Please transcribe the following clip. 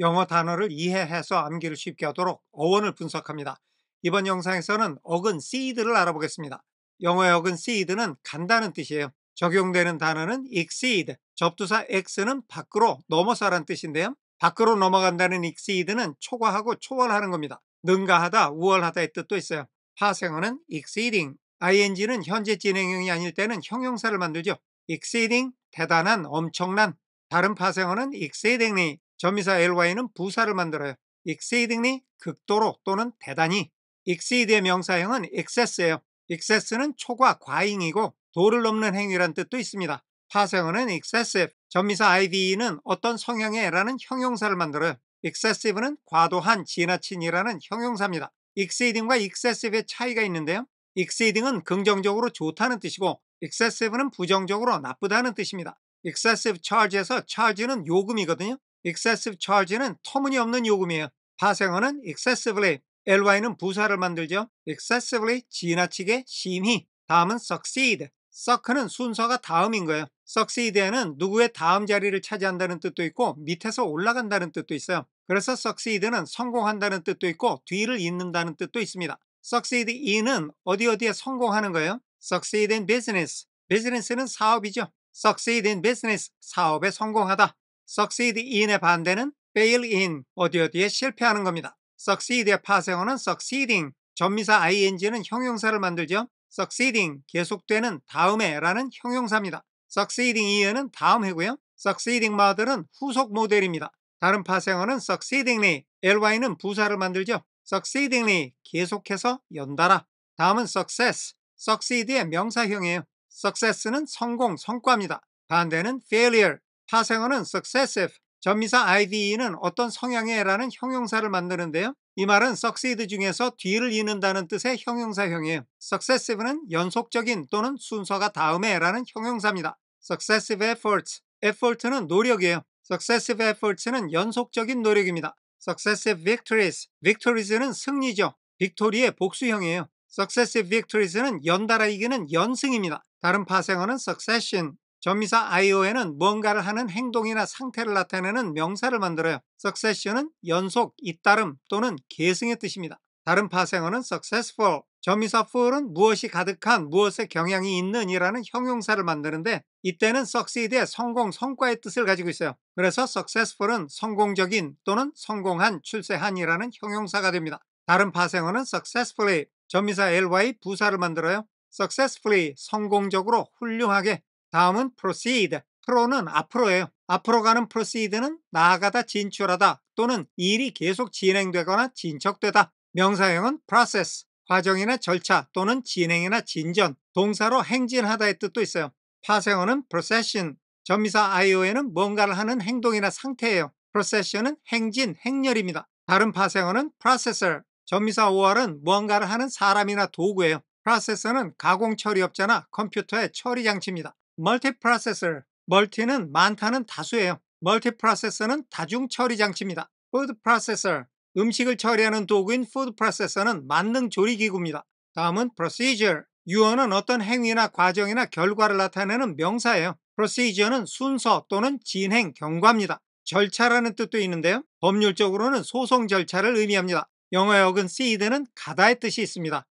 영어 단어를 이해해서 암기를 쉽게 하도록 어원을 분석합니다. 이번 영상에서는 어근 seed를 알아보겠습니다. 영어의 어근 seed는 간다는 뜻이에요. 적용되는 단어는 exceed, 접두사 x는 밖으로 넘어서는 뜻인데요. 밖으로 넘어간다는 exceed는 초과하고 초월하는 겁니다. 능가하다, 우월하다의 뜻도 있어요. 파생어는 exceeding, ing는 현재 진행형이 아닐 때는 형용사를 만들죠. exceeding, 대단한, 엄청난. 다른 파생어는 exceedingly, 전미사 ly는 부사를 만들어요. exceedingly 극도로 또는 대단히 exceed의 명사형은 excess예요. excess는 초과 과잉이고 도를 넘는 행위란 뜻도 있습니다. 파생어는 excessive, 전미사 ide는 어떤 성향의 라는 형용사를 만들어요. excessive는 과도한, 지나친이라는 형용사입니다. exceeding과 excessive의 차이가 있는데요. exceeding은 긍정적으로 좋다는 뜻이고 excessive는 부정적으로 나쁘다는 뜻입니다. excessive charge에서 charge는 요금이거든요. excessive charge는 터무니없는 요금이에요. 파생어는 excessively, ly는 부사를 만들죠. excessively, 지나치게, 심히. 다음은 succeed. suck는 순서가 다음인 거예요. succeed에는 누구의 다음 자리를 차지한다는 뜻도 있고 밑에서 올라간다는 뜻도 있어요. 그래서 succeed는 성공한다는 뜻도 있고 뒤를 잇는다는 뜻도 있습니다. succeed in은 어디 어디에 성공하는 거예요. succeed in business. business는 사업이죠. succeed in business. 사업에 성공하다. succeed in의 반대는 fail in 어디 어디에 실패하는 겁니다. succeed의 파생어는 succeeding, 전미사 ing는 형용사를 만들죠. succeeding 계속되는 다음해라는 형용사입니다. succeeding year는 다음 해고요. succeeding mother은 후속 모델입니다. 다른 파생어는 succeedingly, ly는 부사를 만들죠. succeedingly 계속해서 연달아. 다음은 success, succeed의 명사형이에요. success는 성공, 성과입니다. 반대는 failure, 파생어는 successive, 전미사 IDE는 어떤 성향의라는 형용사를 만드는데요. 이 말은 succeed 중에서 뒤를 이는다는 뜻의 형용사형이에요. successive는 연속적인 또는 순서가 다음에라는 형용사입니다. successive efforts, effort는 노력이에요. successive efforts는 연속적인 노력입니다. successive victories, victories는 승리죠. 빅토리의 복수형이에요. successive victories는 연달아 이기는 연승입니다. 다른 파생어는 succession, 전미사 IO에는 뭔가를 하는 행동이나 상태를 나타내는 명사를 만들어요. succession은 연속, 잇따름 또는 계승의 뜻입니다. 다른 파생어는 successful, 전미사 full은 무엇이 가득한, 무엇에 경향이 있는 이라는 형용사를 만드는데 이때는 succeed의 성공, 성과의 뜻을 가지고 있어요. 그래서 successful은 성공적인 또는 성공한, 출세한 이라는 형용사가 됩니다. 다른 파생어는 successfully, 전미사 ly 부사를 만들어요. successfully, 성공적으로, 훌륭하게 다음은 proceed. 프로는 앞으로예요. 앞으로 가는 proceed는 나아가다 진출하다 또는 일이 계속 진행되거나 진척되다. 명사형은 process, 과정이나 절차 또는 진행이나 진전, 동사로 행진하다의 뜻도 있어요. 파생어는 procession, 전미사 IO에는 뭔가를 하는 행동이나 상태예요. procession은 행진, 행렬입니다. 다른 파생어는 processor, 전미사 o 월은 뭔가를 하는 사람이나 도구예요. 프로세서는 가공 처리업자나 컴퓨터의 처리 장치입니다. 멀티프로세서, 멀티는 많다는 다수예요. 멀티프로세서는 다중 처리 장치입니다. 푸드 프로세서, 음식을 처리하는 도구인 푸드 프로세서는 만능 조리 기구입니다. 다음은 procedure, 유언은 어떤 행위나 과정이나 결과를 나타내는 명사예요. procedure는 순서 또는 진행, 경과입니다. 절차라는 뜻도 있는데요. 법률적으로는 소송 절차를 의미합니다. 영어의 어근 seed는 가다의 뜻이 있습니다.